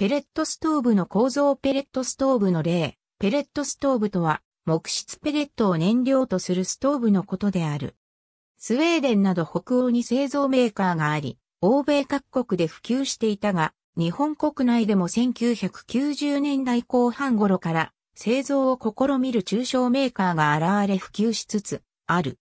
ペレットストーブの構造ペレットストーブの例、ペレットストーブとは、木質ペレットを燃料とするストーブのことである。スウェーデンなど北欧に製造メーカーがあり、欧米各国で普及していたが、日本国内でも1990年代後半頃から製造を試みる中小メーカーが現れ普及しつつある。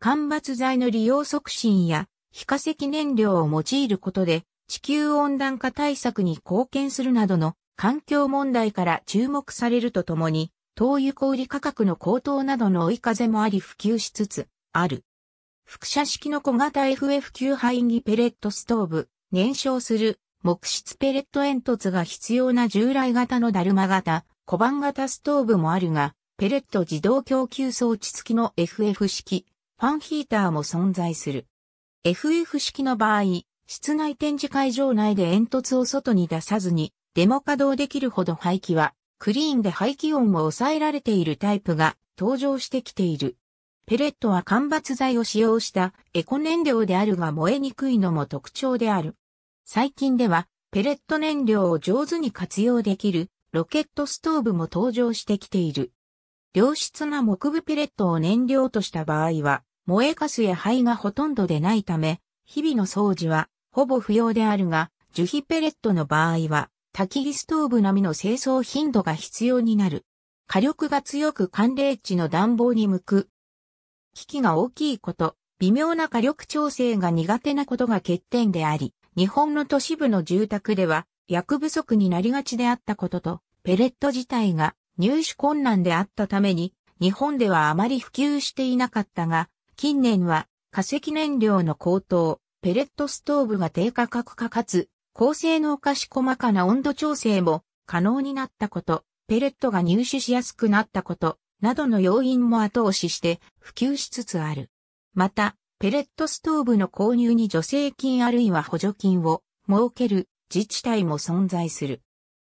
間伐材の利用促進や非化石燃料を用いることで地球温暖化対策に貢献するなどの環境問題から注目されるとともに、灯油小売価格の高騰などの追い風もあり普及しつつある。副射式の小型 FF9 排気ペレットストーブ、燃焼する木質ペレット煙突が必要な従来型のダルマ型、小判型ストーブもあるが、ペレット自動供給装置付きの FF 式、ファンヒーターも存在する。FF 式の場合、室内展示会場内で煙突を外に出さずに、デモ稼働できるほど排気は、クリーンで排気音も抑えられているタイプが登場してきている。ペレットは間伐材を使用したエコ燃料であるが燃えにくいのも特徴である。最近では、ペレット燃料を上手に活用できるロケットストーブも登場してきている。良質な木部ペレットを燃料とした場合は、燃えかすや灰がほとんどでないため、日々の掃除はほぼ不要であるが、樹皮ペレットの場合は、焚き火ストーブ並みの清掃頻度が必要になる。火力が強く寒冷地の暖房に向く。機器が大きいこと、微妙な火力調整が苦手なことが欠点であり、日本の都市部の住宅では薬不足になりがちであったことと、ペレット自体が入手困難であったために、日本ではあまり普及していなかったが、近年は化石燃料の高騰、ペレットストーブが低価格化かつ、高性能化し細かな温度調整も可能になったこと、ペレットが入手しやすくなったこと、などの要因も後押しして普及しつつある。また、ペレットストーブの購入に助成金あるいは補助金を設ける自治体も存在する。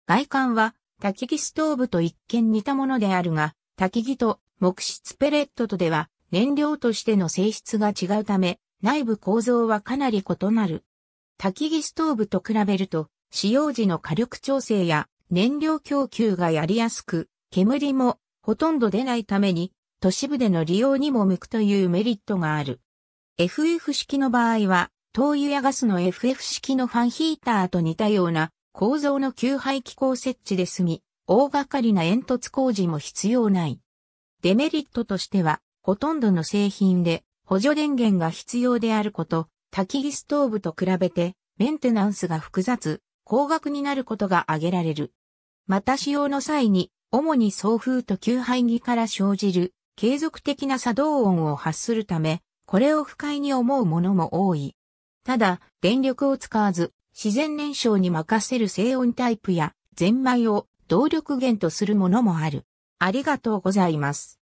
外観は焚き木ストーブと一見似たものであるが、焚き木と木質ペレットとでは燃料としての性質が違うため、内部構造はかなり異なる。焚き木ストーブと比べると、使用時の火力調整や燃料供給がやりやすく、煙もほとんど出ないために、都市部での利用にも向くというメリットがある。FF 式の場合は、灯油やガスの FF 式のファンヒーターと似たような構造の給排気口設置で済み、大掛かりな煙突工事も必要ない。デメリットとしては、ほとんどの製品で補助電源が必要であること、焚き火ストーブと比べてメンテナンスが複雑、高額になることが挙げられる。また使用の際に、主に送風と給排気から生じる継続的な作動音を発するため、これを不快に思うものも多い。ただ、電力を使わず、自然燃焼に任せる静音タイプや、ゼンマイを動力源とするものもある。ありがとうございます。